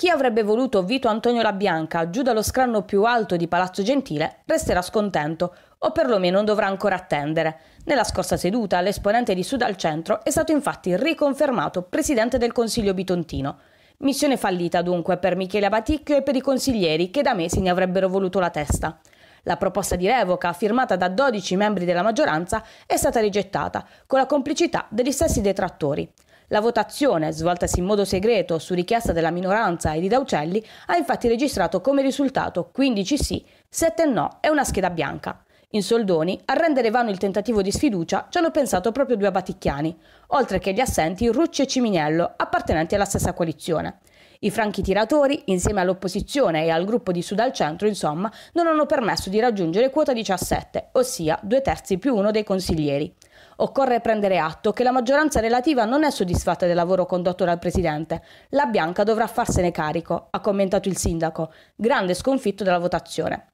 Chi avrebbe voluto Vito Antonio Labianca giù dallo scranno più alto di Palazzo Gentile resterà scontento, o perlomeno dovrà ancora attendere. Nella scorsa seduta l'esponente di Sud al Centro è stato infatti riconfermato presidente del Consiglio bitontino. Missione fallita dunque per Michele Abaticchio e per i consiglieri che da mesi ne avrebbero voluto la testa. La proposta di revoca, firmata da 12 membri della maggioranza, è stata rigettata, con la complicità degli stessi detrattori. La votazione, svoltasi in modo segreto su richiesta della minoranza e di Daucelli, ha infatti registrato come risultato 15 sì, 7 no e una scheda bianca. In soldoni, a rendere vano il tentativo di sfiducia ci hanno pensato proprio due abaticchiani, oltre che gli assenti Rucci e Ciminiello, appartenenti alla stessa coalizione. I franchi tiratori, insieme all'opposizione e al gruppo di Sud al Centro, insomma, non hanno permesso di raggiungere quota 17, ossia due terzi più uno dei consiglieri. Occorre prendere atto che la maggioranza relativa non è soddisfatta del lavoro condotto dal Presidente. La Bianca dovrà farsene carico, ha commentato il sindaco, grande sconfitto della votazione.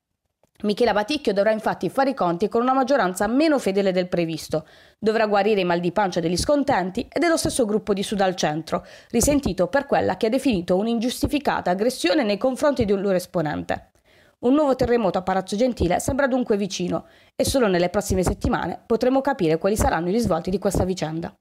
Michela Baticchio dovrà infatti fare i conti con una maggioranza meno fedele del previsto. Dovrà guarire i mal di pancia degli scontenti e dello stesso gruppo di Sud al centro, risentito per quella che ha definito un'ingiustificata aggressione nei confronti di un loro esponente. Un nuovo terremoto a Palazzo Gentile sembra dunque vicino e solo nelle prossime settimane potremo capire quali saranno i risvolti di questa vicenda.